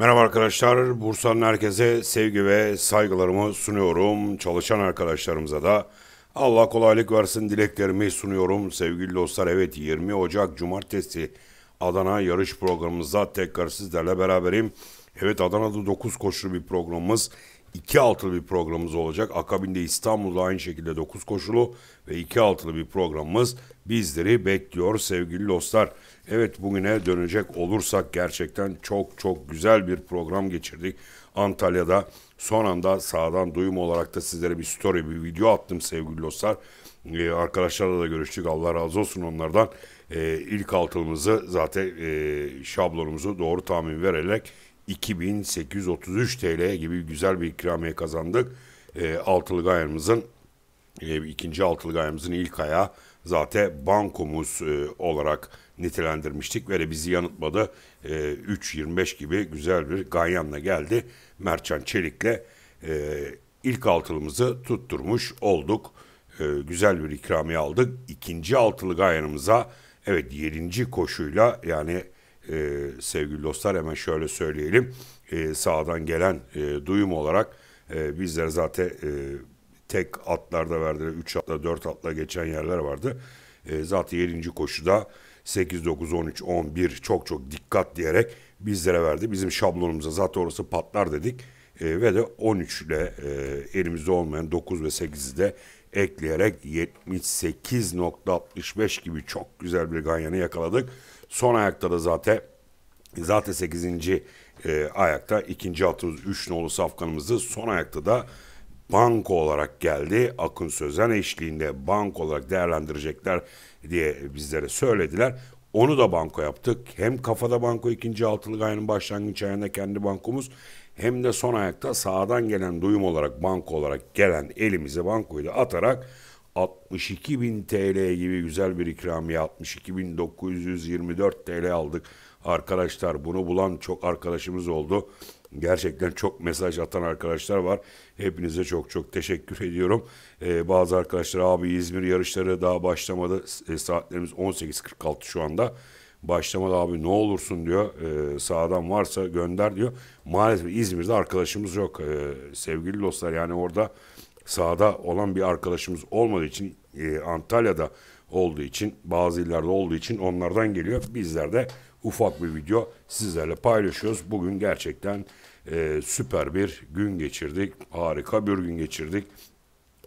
Merhaba arkadaşlar, Bursa'nın herkese sevgi ve saygılarımı sunuyorum. Çalışan arkadaşlarımıza da Allah kolaylık versin dileklerimi sunuyorum. Sevgili dostlar, evet 20 Ocak Cumartesi Adana yarış programımızda tekrar sizlerle beraberim. Evet Adana'da 9 koşulu bir programımız. 2 altılı bir programımız olacak. Akabinde İstanbul'da aynı şekilde 9 koşulu ve iki altılı bir programımız bizleri bekliyor sevgili dostlar. Evet bugüne dönecek olursak gerçekten çok çok güzel bir program geçirdik. Antalya'da son anda sağdan duyum olarak da sizlere bir story bir video attım sevgili dostlar. Ee, arkadaşlarla da görüştük Allah razı olsun onlardan. Ee, ilk altımızı zaten e, şablonumuzu doğru tahmin vererek 2833 TL gibi güzel bir ikramiye kazandık. E, ee, altılı gayamızın e, ikinci altılı gayamızın ilk ayağı zaten bankomuz e, olarak nitelendirmiştik ve de bizi yanıtmadı. E, ee, 3.25 gibi güzel bir ganyanla geldi. Mertcan Çelik'le e, ilk altılımızı tutturmuş olduk. E, güzel bir ikramiye aldık. İkinci altılı gayanımıza evet yedinci koşuyla yani e, sevgili dostlar hemen şöyle söyleyelim. E, sağdan gelen e, duyum olarak e, bizlere zaten e, tek atlarda verdi üç atla dört atla geçen yerler vardı. E, zaten 7. koşuda 8, 9, 13, 11 çok çok dikkat diyerek bizlere verdi. Bizim şablonumuza zaten orası patlar dedik. E, ve de 13 ile e, elimizde olmayan 9 ve 8'i de ekleyerek 78.65 gibi çok güzel bir ganyanı yakaladık. Son ayakta da zaten zaten 8. E, ayakta ikinci atımız 3 nolu safkanımızı son ayakta da banko olarak geldi. Akın Sözen eşliğinde banko olarak değerlendirecekler diye bizlere söylediler. Onu da banko yaptık. Hem kafada banko ikinci altılı ayının başlangıç ayında kendi bankomuz hem de son ayakta sağdan gelen duyum olarak banko olarak gelen elimize bankoyu da atarak 62 bin TL gibi güzel bir ikramiye 62 bin 924 TL aldık. Arkadaşlar bunu bulan çok arkadaşımız oldu. Gerçekten çok mesaj atan arkadaşlar var. Hepinize çok çok teşekkür ediyorum. Ee, bazı arkadaşlar abi İzmir yarışları daha başlamadı. E, saatlerimiz 18.46 şu anda. Başlamadı abi ne olursun diyor. E, sağdan varsa gönder diyor. Maalesef İzmir'de arkadaşımız yok. E, sevgili dostlar yani orada sahada olan bir arkadaşımız olmadığı için e, Antalya'da olduğu için bazı illerde olduğu için onlardan geliyor. Bizler de ufak bir video sizlerle paylaşıyoruz. Bugün gerçekten e, süper bir gün geçirdik. Harika bir gün geçirdik.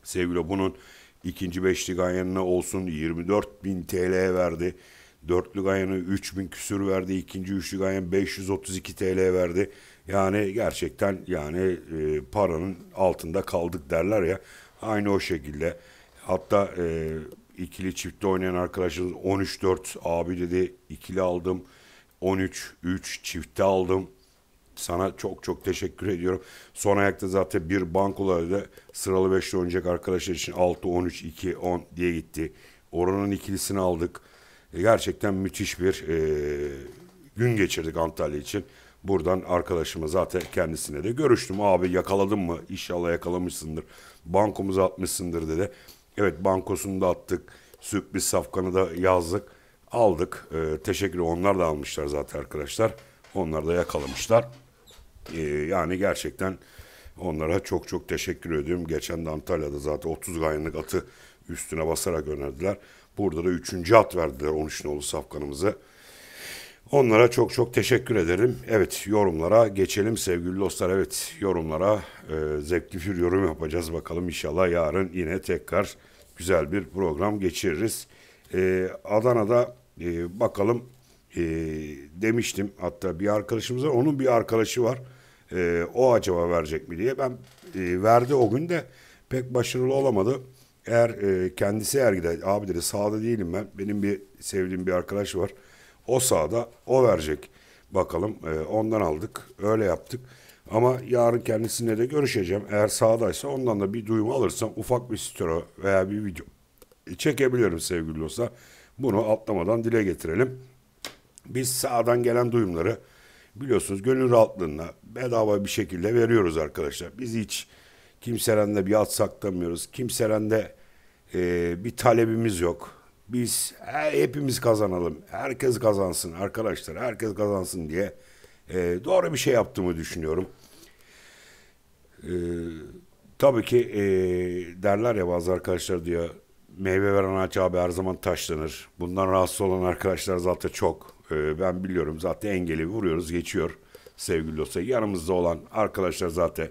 Sevgili bunun ikinci beşlik ayarına olsun 24 bin TL verdi. Dörtlü Ganyan'ı 3000 küsür verdi. ikinci üçlü Ganyan 532 TL verdi. Yani gerçekten yani e, paranın altında kaldık derler ya. Aynı o şekilde. Hatta e, ikili çiftte oynayan arkadaşımız 13-4 abi dedi ikili aldım. 13-3 çifte aldım. Sana çok çok teşekkür ediyorum. Son ayakta zaten bir bankolarda sıralı 5'te oynayacak arkadaşlar için 6-13-2-10 diye gitti. Oranın ikilisini aldık. E, gerçekten müthiş bir e, gün geçirdik Antalya için. Buradan arkadaşıma zaten kendisine de görüştüm. Abi yakaladın mı? İnşallah yakalamışsındır. Bankomuza atmışsındır dedi. Evet bankosunu da attık. Sürpriz safkanı da yazdık. Aldık. Ee, teşekkür onlar da almışlar zaten arkadaşlar. Onlar da yakalamışlar. Ee, yani gerçekten onlara çok çok teşekkür ediyorum. Geçen de Antalya'da zaten 30 gayenlik atı üstüne basarak önerdiler. Burada da üçüncü at verdiler 13 nolu safkanımıza. Onlara çok çok teşekkür ederim. Evet yorumlara geçelim sevgili dostlar. Evet yorumlara e, zevkli bir yorum yapacağız bakalım. inşallah yarın yine tekrar güzel bir program geçiririz. E, Adana'da e, bakalım e, demiştim hatta bir arkadaşımıza onun bir arkadaşı var. E, o acaba verecek mi diye. Ben e, verdi o gün de pek başarılı olamadı. Eğer e, kendisi ergide abi dedi sağda değilim ben. Benim bir sevdiğim bir arkadaş var. O sağda o verecek. Bakalım e, ondan aldık. Öyle yaptık. Ama yarın kendisine de görüşeceğim. Eğer sağdaysa ondan da bir duyum alırsam ufak bir stüro veya bir video çekebilirim sevgili dostlar. Bunu atlamadan dile getirelim. Biz sağdan gelen duyumları biliyorsunuz gönül rahatlığına bedava bir şekilde veriyoruz arkadaşlar. Biz hiç Kimseren'de bir at saklamıyoruz. Kimseren'de e, bir talebimiz yok. Biz he, hepimiz kazanalım. Herkes kazansın arkadaşlar. Herkes kazansın diye e, doğru bir şey yaptığımı düşünüyorum. E, tabii ki e, derler ya bazı arkadaşlar diyor meyve veren ağaç abi her zaman taşlanır. Bundan rahatsız olan arkadaşlar zaten çok. E, ben biliyorum zaten engeli vuruyoruz geçiyor sevgili olsa. Yanımızda olan arkadaşlar zaten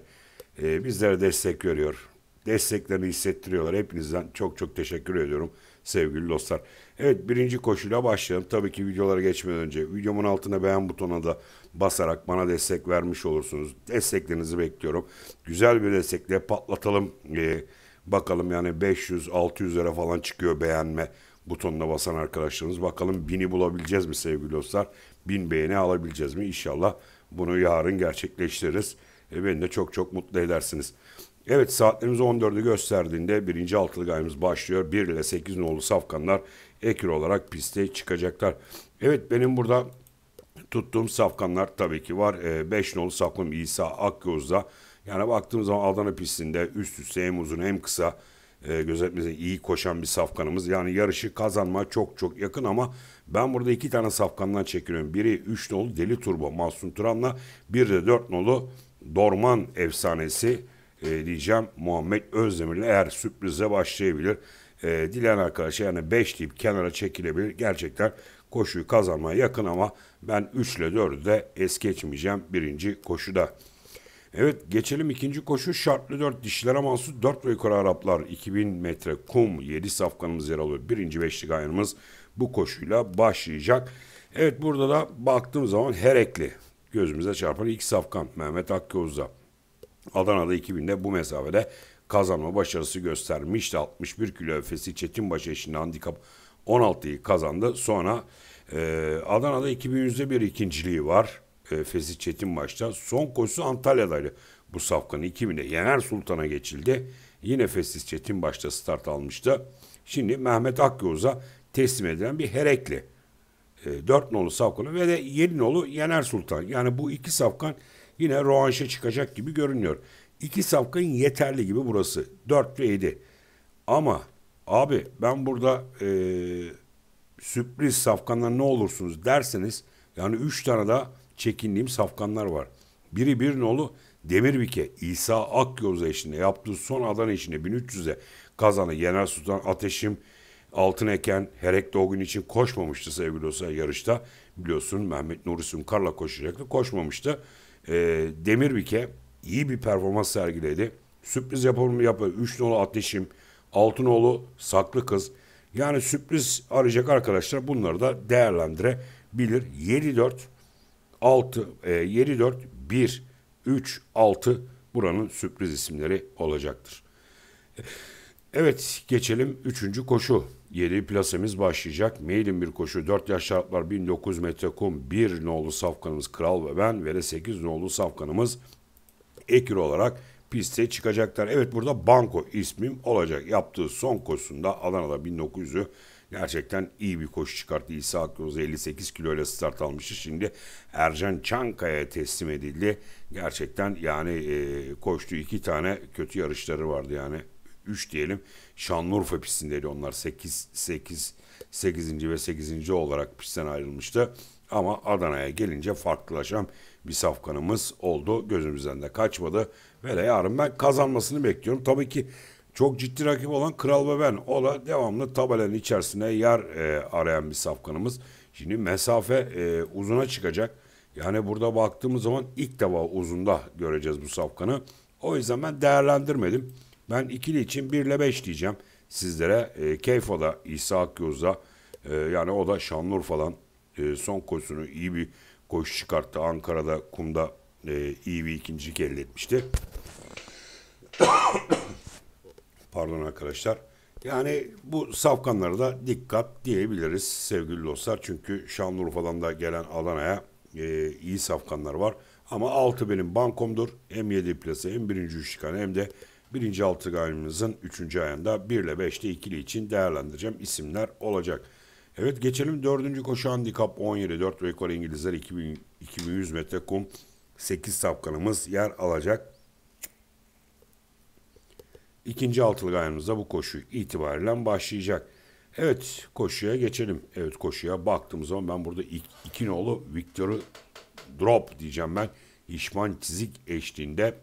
e, bizlere destek görüyor. Desteklerini hissettiriyorlar. Hepinizden çok çok teşekkür ediyorum sevgili dostlar. Evet birinci koşuyla başlayalım. Tabii ki videolara geçmeden önce videomun altına beğen butonuna da basarak bana destek vermiş olursunuz. Desteklerinizi bekliyorum. Güzel bir destekle patlatalım. Ee, bakalım yani 500-600 lira falan çıkıyor beğenme butonuna basan arkadaşlarınız. Bakalım 1000'i bulabileceğiz mi sevgili dostlar? 1000 beğeni alabileceğiz mi? İnşallah bunu yarın gerçekleştiririz. E, beni de çok çok mutlu edersiniz. Evet saatlerimiz 14'ü gösterdiğinde birinci altılık ayımız başlıyor. 1 ile 8 nolu safkanlar ekür olarak piste çıkacaklar. Evet benim burada tuttuğum safkanlar tabii ki var. 5 e, nolu safkanım İsa Akgöz'da. Yani baktığımız zaman Adana pistinde üst üste hem uzun hem kısa e, gözetmesi iyi koşan bir safkanımız. Yani yarışı kazanma çok çok yakın ama ben burada iki tane safkandan çekiyorum. Biri 3 nolu Deli Turbo Mahsun Turan'la bir de 4 nolu Dorman efsanesi e, diyeceğim Muhammed Özdemir'le eğer sürprize başlayabilir. E, dileyen arkadaşlar yani 5 deyip kenara çekilebilir. Gerçekten koşuyu kazanmaya yakın ama ben 3 ile 4'ü de es geçmeyeceğim birinci koşuda. Evet geçelim ikinci koşu şartlı 4 dişilere mahsus 4 ve yukarı Araplar 2000 metre kum 7 safkanımız yer alıyor. Birinci beşlik ayınımız bu koşuyla başlayacak. Evet burada da baktığım zaman Herekli gözümüze çarpan ilk Safkamp, Mehmet Hakkı Adana'da 2000'de bu mesafede kazanma başarısı göstermişti. 61 kilo öfesi baş eşliğinde handikap 16'yı kazandı. Sonra e, Adana'da 2100'de bir ikinciliği var. E, Fesi başta. Son koşusu Antalya'daydı. Bu safkanın 2000'de Yener Sultan'a geçildi. Yine çetin başta start almıştı. Şimdi Mehmet Akgöz'a teslim edilen bir Herekli. E, dört nolu Safkan'ı ve de yedi nolu Yener Sultan. Yani bu iki Safkan yine Roanş'a çıkacak gibi görünüyor. İki Safkan yeterli gibi burası. dört ve yedi Ama abi ben burada e, sürpriz Safkanlar ne olursunuz derseniz yani üç tane daha çekindiğim Safkanlar var. Biri bir nolu Demirbike İsa Akyolza eşinde yaptığı son Adana eşinde 1300'e kazanı Yener Sultan Ateşim Altın Eken Herek de o gün için koşmamıştı sevgili olsa yarışta. Biliyorsun Mehmet Nuri Sünkar'la koşacaktı. Koşmamıştı. E, ee, Demirbike iyi bir performans sergiledi. Sürpriz yapalım yapar. Üç nolu Ateşim, Altınoğlu Saklı Kız. Yani sürpriz arayacak arkadaşlar bunları da değerlendirebilir. 7-4, 6, e, 7-4, 1, 3, 6 buranın sürpriz isimleri olacaktır. Evet geçelim üçüncü koşu. Yeri plasemiz başlayacak. Mailin bir koşu 4 yaş şartlar 1900 metre kum 1 nolu safkanımız Kral ve ben ve de 8 nolu safkanımız Ekir olarak piste çıkacaklar. Evet burada Banko ismim olacak. Yaptığı son koşusunda Adana'da 1900'ü gerçekten iyi bir koşu çıkarttı. İsa Akyoz 58 kilo ile start almıştı. Şimdi Ercan Çankaya teslim edildi. Gerçekten yani e, koştu iki tane kötü yarışları vardı yani 3 diyelim. Şanlıurfa pistindeydi onlar 8 8 8. ve 8. olarak pistten ayrılmıştı. Ama Adana'ya gelince farklılaşan bir safkanımız oldu. Gözümüzden de kaçmadı. Ve de yarın ben kazanmasını bekliyorum. Tabii ki çok ciddi rakip olan Kral ve ben. O da devamlı tabelanın içerisine yer e, arayan bir safkanımız. Şimdi mesafe e, uzuna çıkacak. Yani burada baktığımız zaman ilk defa uzunda göreceğiz bu safkanı. O yüzden ben değerlendirmedim. Ben ikili için 1 ile 5 diyeceğim. Sizlere e, Keyfo'da İsa Akgöz'da e, yani o da Şanlıurfa'dan e, son koşusunu iyi bir koşu çıkarttı. Ankara'da kumda e, iyi bir ikincilik elde etmişti. Pardon arkadaşlar. Yani bu safkanlara da dikkat diyebiliriz sevgili dostlar. Çünkü Şanlıurfa'dan da gelen Adana'ya e, iyi safkanlar var. Ama altı benim bankomdur. Hem 7 plasa hem birinci üçlük hem de Birinci altı galibimizin üçüncü ayında 1 ile 5'te ikili için değerlendireceğim isimler olacak. Evet geçelim dördüncü koşu handikap 17 4 ve ekol İngilizler 2000, 2100 metre kum 8 sapkanımız yer alacak. İkinci altılı gayrımızda bu koşu itibariyle başlayacak. Evet koşuya geçelim. Evet koşuya baktığımız zaman ben burada iki, iki nolu Victor'u drop diyeceğim ben. İşman Çizik eşliğinde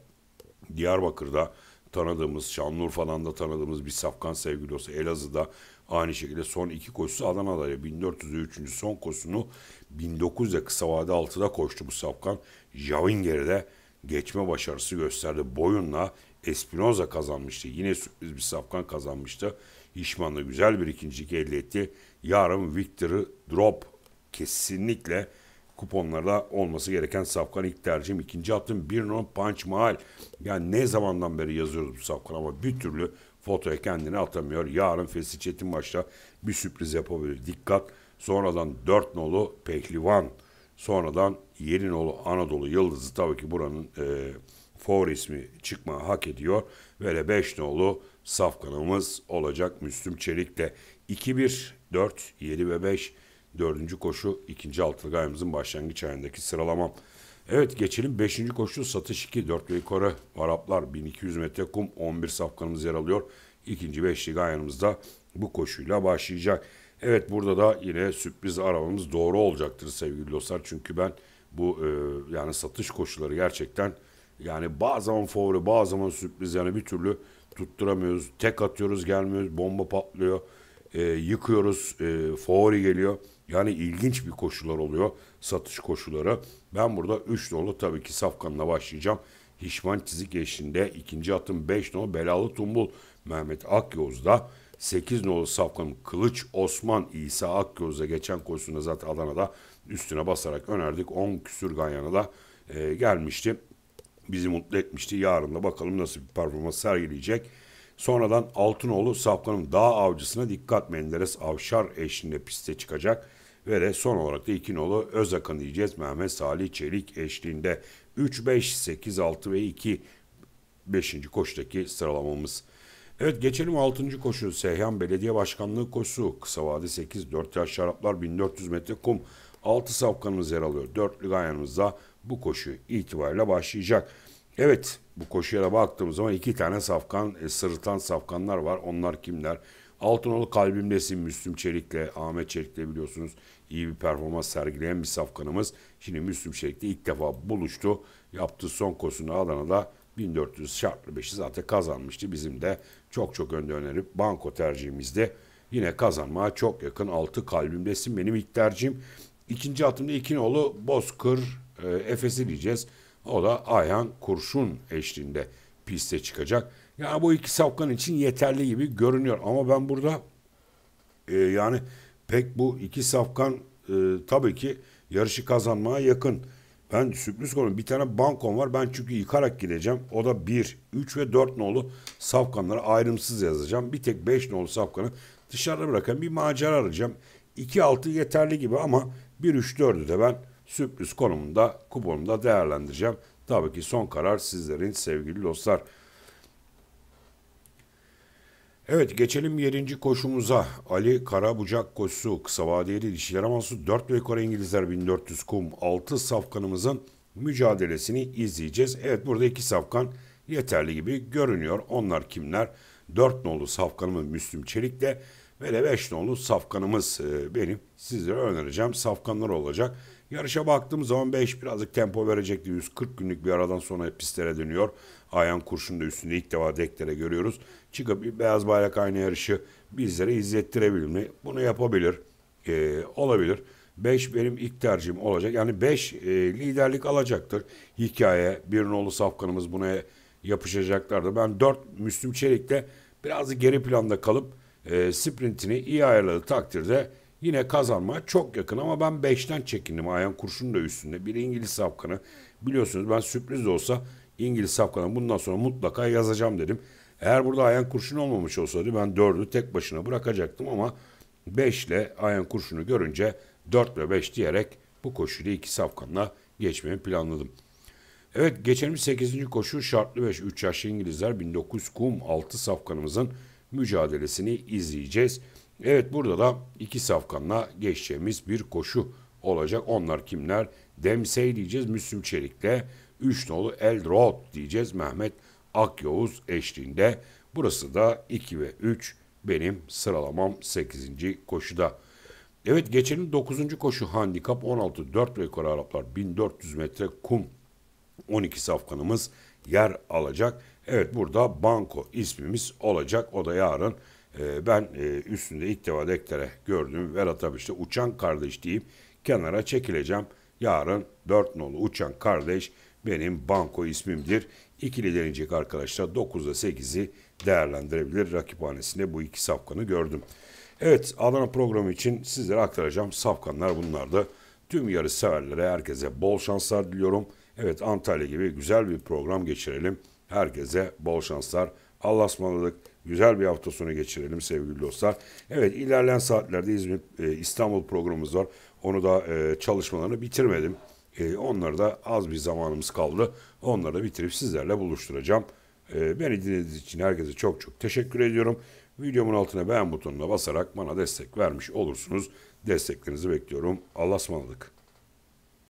Diyarbakır'da tanıdığımız, Şanlıurfa'dan da tanıdığımız bir Safkan sevgili olsa Elazığ'da aynı şekilde son iki koşusu Adana'da ile 1403. son koşusunu 1900'de kısa vade 6'da koştu bu Safkan. Javinger'de geçme başarısı gösterdi. Boyunla Espinoza kazanmıştı. Yine sürpriz bir Safkan kazanmıştı. Hişman'la güzel bir ikincilik elde etti. Yarın Victor'ı drop kesinlikle kuponlarda olması gereken safkan ilk tercihim. ikinci attım bir numara Punch Mahal. Yani ne zamandan beri yazıyoruz bu safkan ama bir türlü fotoya kendini atamıyor. Yarın Fesi Çetin maçta bir sürpriz yapabilir. Dikkat. Sonradan 4 nolu Pehlivan. Sonradan 7 nolu Anadolu Yıldızı. Tabii ki buranın e, favori ismi çıkma hak ediyor. Ve de 5 nolu safkanımız olacak Müslüm Çelik de. 2-1, 4, 7 ve 5 Dördüncü koşu ikinci altılı gayemizin başlangıç ayındaki sıralamam. Evet geçelim beşinci koşu satış 2 4 ve yukarı Araplar 1200 metre kum 11 safkanımız yer alıyor. İkinci beşli gayanımızda bu koşuyla başlayacak. Evet burada da yine sürpriz arabamız doğru olacaktır sevgili dostlar. Çünkü ben bu e, yani satış koşuları gerçekten yani bazen favori bazen sürpriz yani bir türlü tutturamıyoruz. Tek atıyoruz gelmiyoruz bomba patlıyor. E, yıkıyoruz e, favori geliyor. Yani ilginç bir koşular oluyor satış koşulları. Ben burada 3 nolu tabii ki Safkan'la başlayacağım. Hişman çizik eşliğinde ikinci atım 5 nolu Belalı Tumbul Mehmet Akyoz'da 8 nolu Safkan Kılıç Osman İsa Akyoz'da geçen koşusunda zaten Adana'da üstüne basarak önerdik. 10 küsür Ganyan'a da e, gelmişti. Bizi mutlu etmişti. Yarın da bakalım nasıl bir performans sergileyecek. Sonradan nolu Safkan'ın dağ avcısına dikkat Menderes Avşar eşliğinde piste çıkacak. Ve de son olarak da iki nolu Özakın diyeceğiz. Mehmet Salih Çelik eşliğinde 3-5-8-6 ve 2 5. koştaki sıralamamız. Evet geçelim 6. koşu. Seyhan Belediye Başkanlığı koşu Kısa vade 8, 4 yaş şaraplar 1400 metre kum. 6 safkanımız yer alıyor. Dörtlü gayanımızda bu koşu itibariyle başlayacak. Evet bu koşuya da baktığımız zaman iki tane safkan, e, sırıtan safkanlar var. Onlar kimler? Altınoluk kalbimdesin Müslüm Çelik'le, Ahmet Çelik'le biliyorsunuz iyi bir performans sergileyen bir safkanımız. Şimdi Müslüm Çelik'le ilk defa buluştu. Yaptığı son kosunu Adana'da 1400 şartlı 5'i zaten kazanmıştı. Bizim de çok çok önde önerip banko tercihimizde yine kazanmaya çok yakın. Altı kalbimdesin benim ilk tercihim. İkinci atımda İkinoğlu Bozkır e, Efes'i diyeceğiz. O da Ayhan Kurşun eşliğinde piste çıkacak. Ya bu iki savkan için yeterli gibi görünüyor. Ama ben burada e, yani pek bu iki savkan e, tabii ki yarışı kazanmaya yakın. Ben sürpriz konum. Bir tane bankon var. Ben çünkü yıkarak gideceğim. O da 1, 3 ve 4 nolu safkanları ayrımsız yazacağım. Bir tek 5 nolu safkanı dışarıda bırakayım. Bir macera arayacağım. 2-6 yeterli gibi ama 1-3-4'ü de ben sürpriz konumunda kuponumda değerlendireceğim. Tabii ki son karar sizlerin sevgili dostlar. Evet geçelim 7. koşumuza. Ali Karabucak koşusu kısa vadeli dişiler mahsus 4 ve yukarı İngilizler 1400 kum 6 safkanımızın mücadelesini izleyeceğiz. Evet burada 2 safkan yeterli gibi görünüyor. Onlar kimler? 4 nolu safkanımız Müslüm Çelik'le ve de 5 nolu safkanımız e, benim. Sizlere önereceğim safkanlar olacak. Yarışa baktığım zaman 5 birazcık tempo verecekti. 140 günlük bir aradan sonra pistlere dönüyor. ayan Kurşun da üstünde ilk defa deklere görüyoruz. Çıkıp bir beyaz bayrak aynı yarışı bizlere izlettirebilir mi? Bunu yapabilir. Ee, olabilir. 5 benim ilk tercihim olacak. Yani 5 e, liderlik alacaktır. Hikaye, bir nolu safkanımız buna yapışacaklardı Ben 4 Müslüm Çelik'te birazcık geri planda kalıp e, sprintini iyi ayarladı takdirde Yine kazanma çok yakın ama ben 5'ten çekindim. Ayan kurşun da üstünde. Bir İngiliz safkanı. Biliyorsunuz ben sürpriz de olsa İngiliz safkanı bundan sonra mutlaka yazacağım dedim. Eğer burada Ayan kurşun olmamış olsaydı ben 4'ü tek başına bırakacaktım ama 5 ile Ayan kurşunu görünce 4 ve 5 diyerek bu koşuyu iki safkanla geçmeyi planladım. Evet geçenimiz 8. koşu şartlı 5 3 yaşlı İngilizler 1900 kum 6 safkanımızın mücadelesini izleyeceğiz. Evet burada da iki safkanla geçeceğimiz bir koşu olacak. Onlar kimler? Demsey diyeceğiz Müslüm Çelik'le. Üç nolu Eldroad diyeceğiz Mehmet Akyavuz eşliğinde. Burası da 2 ve 3 benim sıralamam 8. koşuda. Evet geçelim 9. koşu handikap 16 4 ve yukarı Araplar 1400 metre kum 12 safkanımız yer alacak. Evet burada Banko ismimiz olacak. O da yarın ee, ben e, üstünde ilk defa dektere gördüğüm Berat Abiş'te uçan kardeş deyip kenara çekileceğim. Yarın 4 nolu uçan kardeş benim banko ismimdir. İkili denecek arkadaşlar 9'da 8'i değerlendirebilir. Rakiphanesinde bu iki safkanı gördüm. Evet Adana programı için sizlere aktaracağım safkanlar bunlardı. Tüm yarış severlere herkese bol şanslar diliyorum. Evet Antalya gibi güzel bir program geçirelim. Herkese bol şanslar. Allah'a ısmarladık. Güzel bir hafta sonu geçirelim sevgili dostlar. Evet ilerleyen saatlerde İzmir e, İstanbul programımız var. Onu da e, çalışmalarını bitirmedim. E, onları da az bir zamanımız kaldı. Onları da bitirip sizlerle buluşturacağım. E, beni dinlediğiniz için herkese çok çok teşekkür ediyorum. Videomun altına beğen butonuna basarak bana destek vermiş olursunuz. Desteklerinizi bekliyorum. Allah'a ısmarladık.